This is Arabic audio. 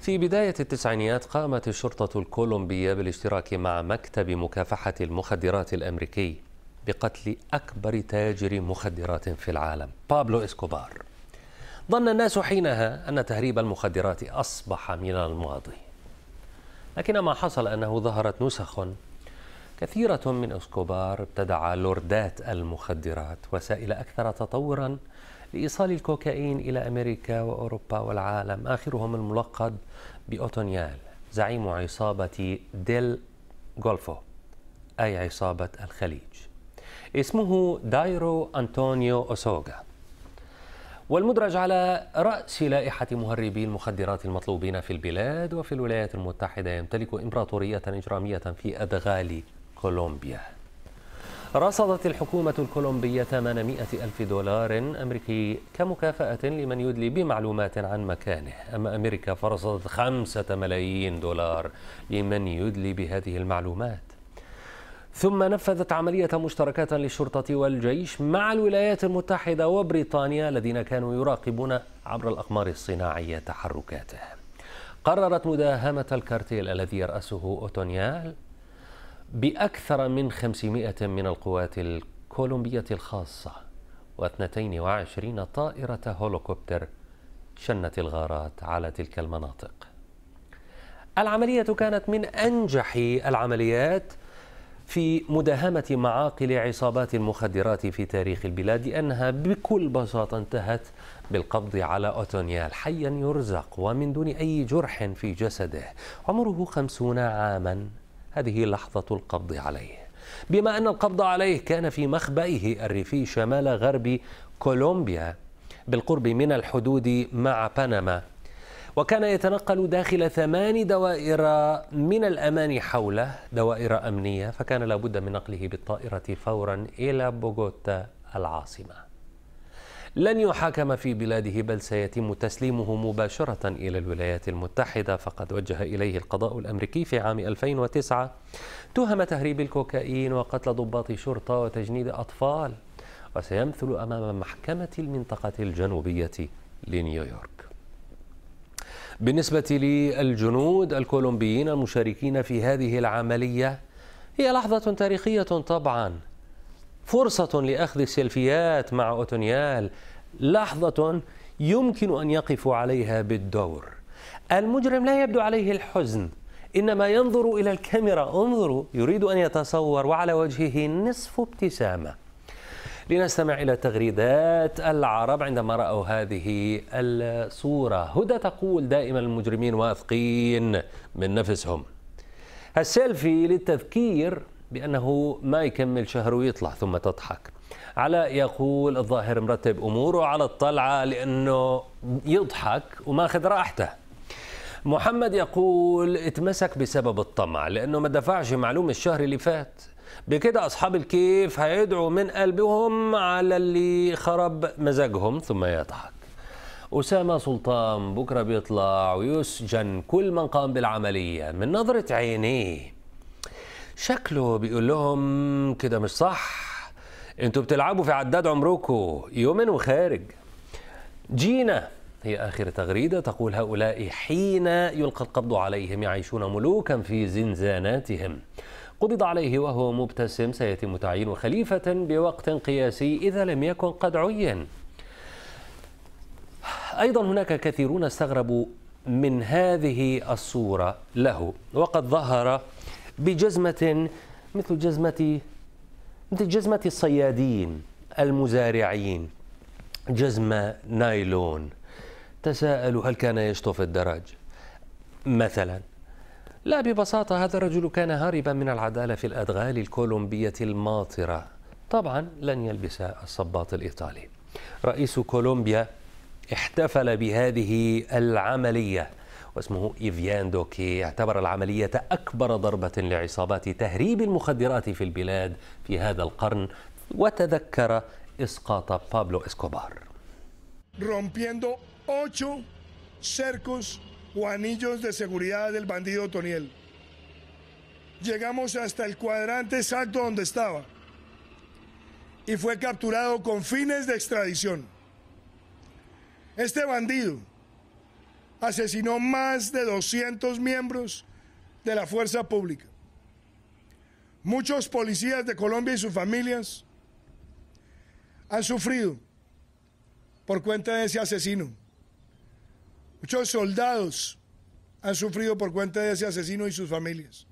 في بداية التسعينيات قامت الشرطة الكولومبية بالاشتراك مع مكتب مكافحة المخدرات الأمريكي بقتل أكبر تاجر مخدرات في العالم بابلو إسكوبار ظن الناس حينها أن تهريب المخدرات أصبح من الماضي لكن ما حصل أنه ظهرت نسخ كثيرة من إسكوبار ابتدع لوردات المخدرات وسائل أكثر تطورا لإيصال الكوكايين إلى أمريكا وأوروبا والعالم آخرهم الملقب بأوتونيال زعيم عصابة ديل غولفو أي عصابة الخليج اسمه دايرو أنطونيو أوسوغا والمدرج على رأس لائحة مهربي المخدرات المطلوبين في البلاد وفي الولايات المتحدة يمتلك إمبراطورية إجرامية في أدغال كولومبيا رصدت الحكومة الكولومبية 800 ألف دولار أمريكي كمكافأة لمن يدلي بمعلومات عن مكانه أما أمريكا فرصدت 5 ملايين دولار لمن يدلي بهذه المعلومات ثم نفذت عملية مشتركة للشرطة والجيش مع الولايات المتحدة وبريطانيا الذين كانوا يراقبون عبر الأقمار الصناعية تحركاته قررت مداهمة الكارتيل الذي يرأسه أوتونيال بأكثر من 500 من القوات الكولومبية الخاصة و22 طائرة هولوكوبتر شنت الغارات على تلك المناطق العملية كانت من أنجح العمليات في مداهمة معاقل عصابات المخدرات في تاريخ البلاد لأنها بكل بساطة انتهت بالقبض على أوتونيال حيا يرزق ومن دون أي جرح في جسده عمره خمسون عاما هذه لحظة القبض عليه بما أن القبض عليه كان في مخبئه الريفي شمال غرب كولومبيا بالقرب من الحدود مع بنما وكان يتنقل داخل ثمان دوائر من الأمان حوله دوائر أمنية فكان لابد من نقله بالطائرة فورا إلى بوغوتا العاصمة لن يحاكم في بلاده بل سيتم تسليمه مباشرة إلى الولايات المتحدة فقد وجه إليه القضاء الأمريكي في عام 2009 تهم تهريب الكوكايين وقتل ضباط شرطة وتجنيد أطفال وسيمثل أمام محكمة المنطقة الجنوبية لنيويورك بالنسبة للجنود الكولومبيين المشاركين في هذه العملية هي لحظة تاريخية طبعاً فرصة لأخذ سيلفيات مع أوتونيال لحظة يمكن أن يقفوا عليها بالدور المجرم لا يبدو عليه الحزن إنما ينظر إلى الكاميرا انظروا يريد أن يتصور وعلى وجهه نصف ابتسامة لنستمع إلى تغريدات العرب عندما رأوا هذه الصورة هدى تقول دائما المجرمين واثقين من نفسهم السيلفي للتذكير بأنه ما يكمل شهر ويطلع ثم تضحك علاء يقول الظاهر مرتب أموره على الطلعة لأنه يضحك وما أخذ راحته محمد يقول اتمسك بسبب الطمع لأنه ما دفعش معلوم الشهر اللي فات بكده أصحاب الكيف هيدعوا من قلبهم على اللي خرب مزاجهم ثم يضحك أسامة سلطان بكرة بيطلع ويسجن كل من قام بالعملية من نظرة عينيه شكله بيقول لهم كده مش صح انتوا بتلعبوا في عداد عمركم يومين وخارج جينا هي آخر تغريدة تقول هؤلاء حين يلقى القبض عليهم يعيشون ملوكا في زنزاناتهم قبض عليه وهو مبتسم سيتم تعيين خليفة بوقت قياسي إذا لم يكن قد عين أيضا هناك كثيرون استغربوا من هذه الصورة له وقد ظهر بجزمة مثل جزمة مثل جزمة الصيادين المزارعين جزمة نايلون تساءل هل كان يشطف الدرج مثلا لا ببساطة هذا الرجل كان هاربا من العدالة في الأدغال الكولومبية الماطرة طبعا لن يلبس الصباط الإيطالي رئيس كولومبيا احتفل بهذه العملية واسمه إيفيان دوكي اعتبر العملية أكبر ضربة لعصابات تهريب المخدرات في البلاد في هذا القرن وتذكر إسقاط بابلو إسكوبار rompiendo ocho cercos o anillos de seguridad del bandido Toniel. Llegamos hasta el cuadrante exacto donde estaba y fue capturado con fines de extradición. Este bandido asesinó más de 200 miembros de la fuerza pública. Muchos policías de Colombia y sus familias han sufrido por cuenta de ese asesino. Muchos soldados han sufrido por cuenta de ese asesino y sus familias.